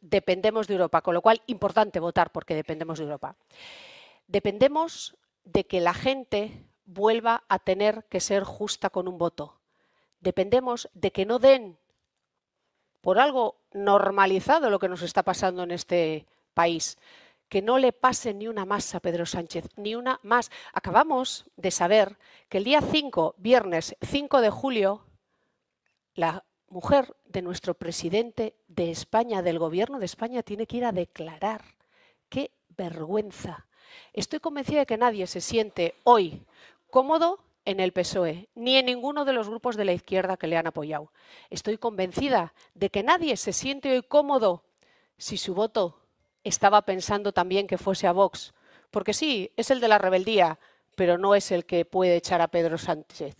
dependemos de Europa, con lo cual importante votar porque dependemos de Europa. Dependemos de que la gente vuelva a tener que ser justa con un voto. Dependemos de que no den por algo normalizado lo que nos está pasando en este país. Que no le pase ni una más a Pedro Sánchez, ni una más. Acabamos de saber que el día 5, viernes 5 de julio, la mujer de nuestro presidente de España, del gobierno de España, tiene que ir a declarar. ¡Qué vergüenza! Estoy convencida de que nadie se siente hoy cómodo en el PSOE, ni en ninguno de los grupos de la izquierda que le han apoyado. Estoy convencida de que nadie se siente hoy cómodo si su voto estaba pensando también que fuese a Vox, porque sí, es el de la rebeldía, pero no es el que puede echar a Pedro Sánchez.